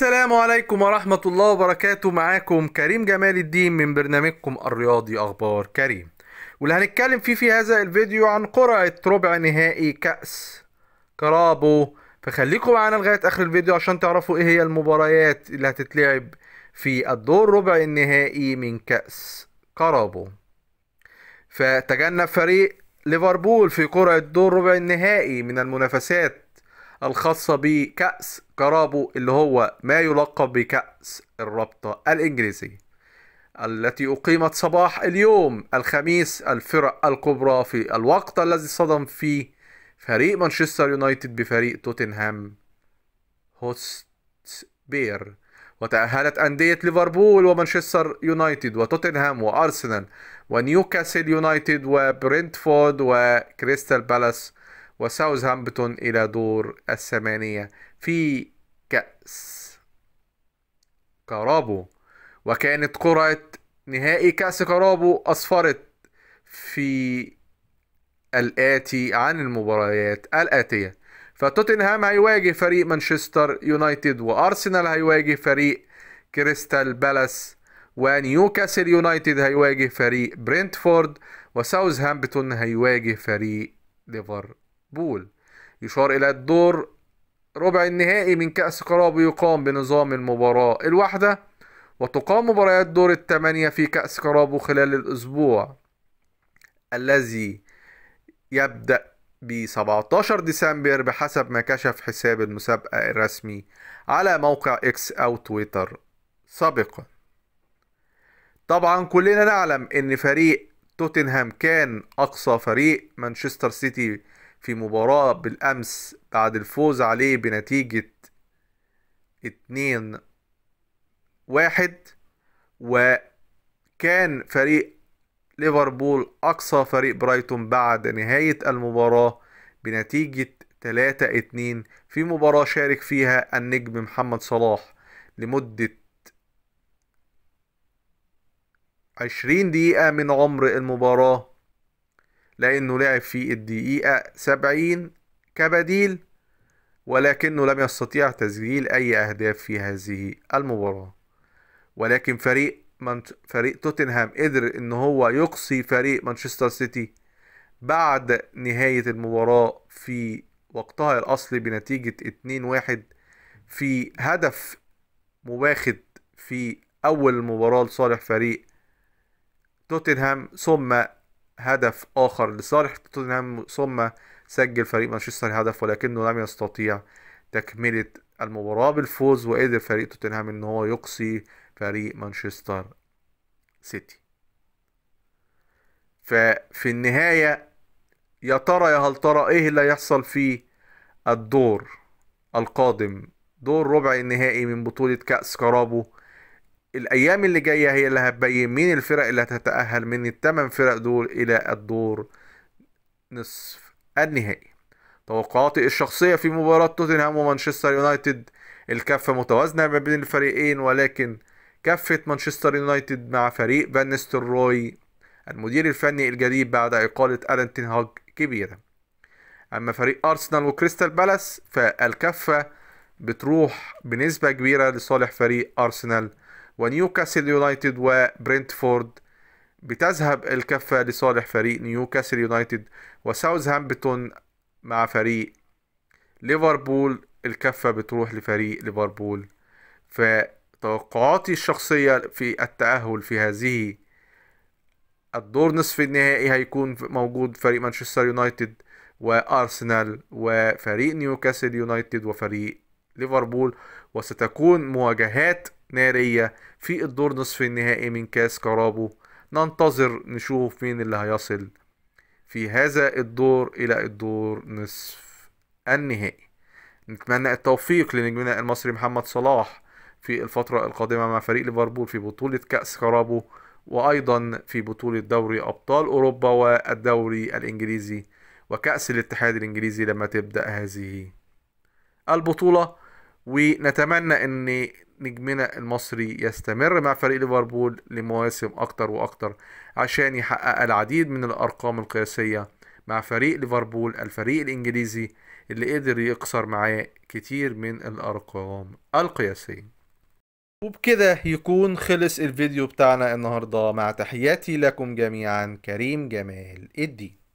السلام عليكم ورحمة الله وبركاته معاكم كريم جمال الدين من برنامجكم الرياضي أخبار كريم واللي هنتكلم فيه في هذا الفيديو عن قرعة ربع نهائي كأس كرابو فخليكم معانا لغاية آخر الفيديو عشان تعرفوا إيه هي المباريات اللي هتتلعب في الدور ربع النهائي من كأس كرابو فتجنب فريق ليفربول في قرعة دور ربع النهائي من المنافسات الخاصة بكأس كرابو اللي هو ما يلقب بكأس الرابطة الإنجليزية التي أقيمت صباح اليوم الخميس الفرق الكبرى في الوقت الذي صدم فيه فريق مانشستر يونايتد بفريق توتنهام هوست بير وتأهلت أندية ليفربول ومانشستر يونايتد وتوتنهام وأرسنال ونيوكاسل يونايتد وبرنتفورد وكريستال بالاس وساوثهامبتون إلى دور الثمانية في كأس كارابو وكانت قرعة نهائي كأس كارابو أسفرت في الآتي عن المباريات الآتية فتوتنهام هيواجه فريق مانشستر يونايتد وأرسنال هيواجه فريق كريستال بالاس ونيوكاسل يونايتد هيواجه فريق برينتفورد وساوثهامبتون هيواجه فريق ليفربول بول يشار إلى الدور ربع النهائي من كأس قراب يقام بنظام المباراة الواحدة وتقام مباريات دور الثمانية في كأس قرابو خلال الأسبوع الذي يبدأ ب 17 ديسمبر بحسب ما كشف حساب المسابقة الرسمي على موقع اكس أو تويتر سابقا طبعا كلنا نعلم ان فريق توتنهام كان اقصى فريق مانشستر سيتي في مباراة بالأمس بعد الفوز عليه بنتيجة اتنين واحد وكان فريق ليفربول أقصى فريق برايتون بعد نهاية المباراة بنتيجة تلاتة اتنين في مباراة شارك فيها النجم محمد صلاح لمدة عشرين دقيقة من عمر المباراة لأنه لعب في الدقيقة سبعين كبديل ولكنه لم يستطيع تسجيل أي أهداف في هذه المباراة ولكن فريق من فريق توتنهام قدر ان هو يقصي فريق مانشستر سيتي بعد نهاية المباراة في وقتها الأصلي بنتيجة 2-1 في هدف مباخد في أول مباراة لصالح فريق توتنهام ثم هدف آخر لصالح توتنهام ثم سجل فريق مانشستر هدف ولكنه لم يستطيع تكملة المباراة بالفوز وقدر فريق توتنهام إن هو يقصي فريق مانشستر سيتي ففي النهاية يا ترى يا هل ترى إيه اللي هيحصل في الدور القادم دور ربع النهائي من بطولة كأس كرابو الايام اللي جايه هي اللي هتبين مين الفرق اللي هتتاهل من الثمان فرق دول الى الدور نصف النهائي توقعاتي الشخصيه في مباراه توتنهام ومانشستر يونايتد الكفه متوازنه ما بين الفريقين ولكن كفه مانشستر يونايتد مع فريق فانستر روي المدير الفني الجديد بعد اقاله الان هاج كبيره اما فريق ارسنال وكريستال بالاس فالكفه بتروح بنسبه كبيره لصالح فريق ارسنال ونيوكاسل يونايتد وبرنتفورد بتذهب الكفة لصالح فريق نيوكاسل يونايتد وساوثهامبتون مع فريق ليفربول الكفة بتروح لفريق ليفربول فتوقعاتي الشخصية في التأهل في هذه الدور نصف النهائي هيكون موجود فريق مانشستر يونايتد وارسنال وفريق نيوكاسل يونايتد وفريق ليفربول وستكون مواجهات نارية في الدور نصف النهائي من كاس كارابو ننتظر نشوف مين اللي هيصل في هذا الدور إلى الدور نصف النهائي نتمنى التوفيق لنجمنا المصري محمد صلاح في الفترة القادمة مع فريق ليفربول في بطولة كأس كارابو وأيضا في بطولة دوري أبطال أوروبا والدوري الإنجليزي وكأس الاتحاد الإنجليزي لما تبدأ هذه البطولة ونتمنى أن نجمنا المصري يستمر مع فريق ليفربول لمواسم أكتر وأكتر عشان يحقق العديد من الأرقام القياسية مع فريق ليفربول الفريق الإنجليزي اللي قدر يكسر معاه كتير من الأرقام القياسية وبكده يكون خلص الفيديو بتاعنا النهاردة مع تحياتي لكم جميعا كريم جمال الدين